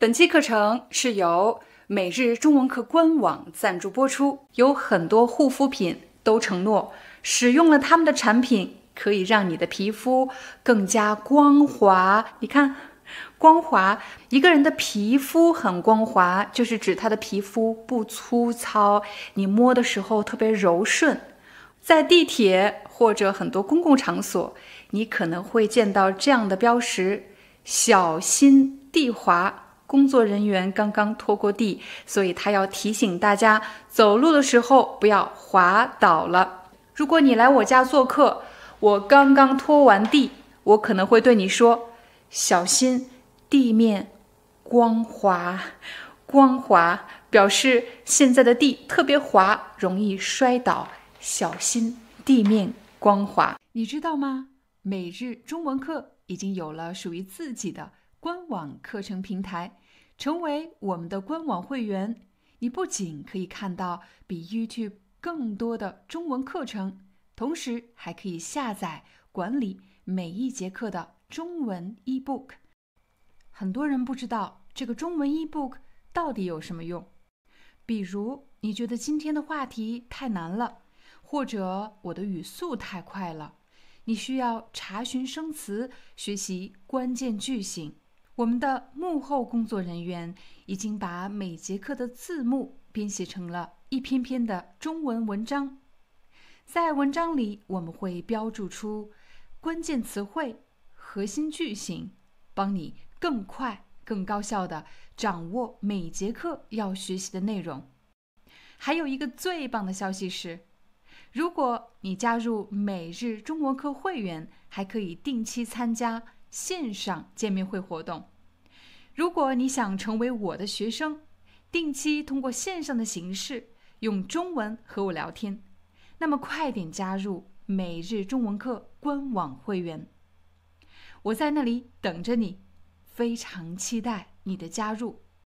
本期课程是由每日中文课官网赞助播出。有很多护肤品都承诺，使用了他们的产品，可以让你的皮肤更加光滑。你看，光滑，一个人的皮肤很光滑，就是指他的皮肤不粗糙，你摸的时候特别柔顺。在地铁或者很多公共场所，你可能会见到这样的标识：小心地滑。工作人员刚刚拖过地，所以他要提醒大家走路的时候不要滑倒了。如果你来我家做客，我刚刚拖完地，我可能会对你说：“小心地面光滑。”光滑表示现在的地特别滑，容易摔倒。小心地面光滑，你知道吗？每日中文课已经有了属于自己的官网课程平台。成为我们的官网会员，你不仅可以看到比 YouTube 更多的中文课程，同时还可以下载管理每一节课的中文 eBook。很多人不知道这个中文 eBook 到底有什么用。比如，你觉得今天的话题太难了，或者我的语速太快了，你需要查询生词、学习关键句型。我们的幕后工作人员已经把每节课的字幕编写成了一篇篇的中文文章，在文章里我们会标注出关键词汇、核心句型，帮你更快、更高效地掌握每节课要学习的内容。还有一个最棒的消息是，如果你加入每日中文课会员，还可以定期参加。线上见面会活动，如果你想成为我的学生，定期通过线上的形式用中文和我聊天，那么快点加入每日中文课官网会员，我在那里等着你，非常期待你的加入。